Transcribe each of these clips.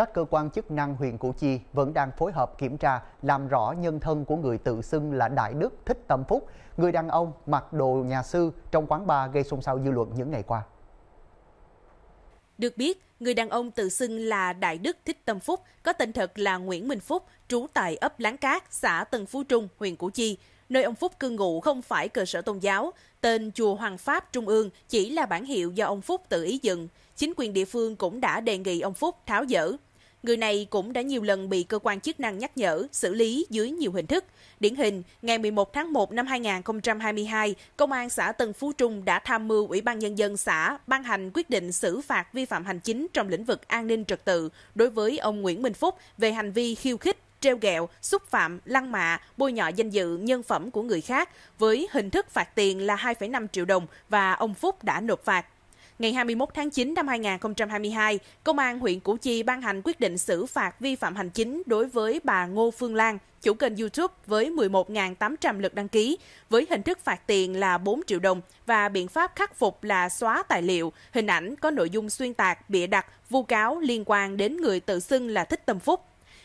các cơ quan chức năng huyện Củ Chi vẫn đang phối hợp kiểm tra làm rõ nhân thân của người tự xưng là Đại Đức Thích Tâm Phúc, người đàn ông mặc đồ nhà sư trong quán bar gây xôn xao dư luận những ngày qua. Được biết, người đàn ông tự xưng là Đại Đức Thích Tâm Phúc, có tên thật là Nguyễn Minh Phúc, trú tại ấp Láng Cát, xã Tân Phú Trung, huyện Củ Chi. Nơi ông Phúc cư ngụ không phải cơ sở tôn giáo, tên Chùa Hoàng Pháp Trung ương chỉ là bản hiệu do ông Phúc tự ý dựng. Chính quyền địa phương cũng đã đề nghị ông Phúc tháo dỡ. Người này cũng đã nhiều lần bị cơ quan chức năng nhắc nhở, xử lý dưới nhiều hình thức. Điển hình, ngày 11 tháng 1 năm 2022, Công an xã Tân Phú Trung đã tham mưu Ủy ban Nhân dân xã ban hành quyết định xử phạt vi phạm hành chính trong lĩnh vực an ninh trật tự đối với ông Nguyễn Minh Phúc về hành vi khiêu khích, treo gẹo, xúc phạm, lăng mạ, bôi nhọ danh dự, nhân phẩm của người khác với hình thức phạt tiền là 2,5 triệu đồng và ông Phúc đã nộp phạt ngày 21 tháng 9 năm 2022, Công an huyện Củ Chi ban hành quyết định xử phạt vi phạm hành chính đối với bà Ngô Phương Lan, chủ kênh YouTube với 11.800 lượt đăng ký, với hình thức phạt tiền là 4 triệu đồng và biện pháp khắc phục là xóa tài liệu, hình ảnh có nội dung xuyên tạc, bịa đặt, vu cáo liên quan đến người tự xưng là Thích Tâm Phúc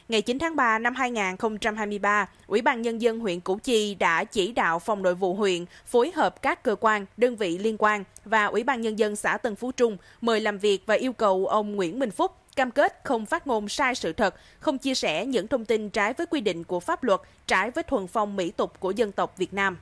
ngày 9 tháng 3 năm 2023, Ủy ban Nhân dân huyện Củ Chi đã chỉ đạo Phòng Nội vụ huyện phối hợp các cơ quan, đơn vị liên quan và Ủy ban Nhân dân xã Tân Phú Trung mời làm việc và yêu cầu ông Nguyễn Minh Phúc cam kết không phát ngôn sai sự thật, không chia sẻ những thông tin trái với quy định của pháp luật, trái với thuần phong mỹ tục của dân tộc Việt Nam.